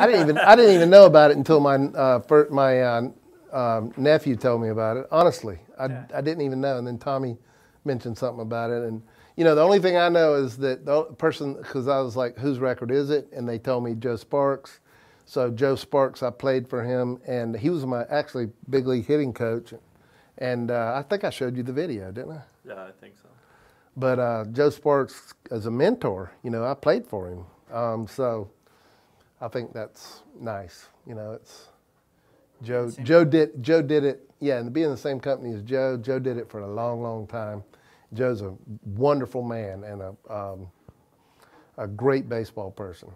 I didn't even I didn't even know about it until my uh, my uh, um, nephew told me about it. Honestly, I, yeah. I didn't even know. And then Tommy mentioned something about it, and you know the only thing I know is that the person because I was like, whose record is it? And they told me Joe Sparks. So Joe Sparks, I played for him, and he was my actually big league hitting coach. And uh, I think I showed you the video, didn't I? Yeah, I think so. But uh, Joe Sparks, as a mentor, you know, I played for him. Um, so I think that's nice. You know, it's Joe. Joe did. Joe did it. Yeah, and being in the same company as Joe, Joe did it for a long, long time. Joe's a wonderful man and a um, a great baseball person.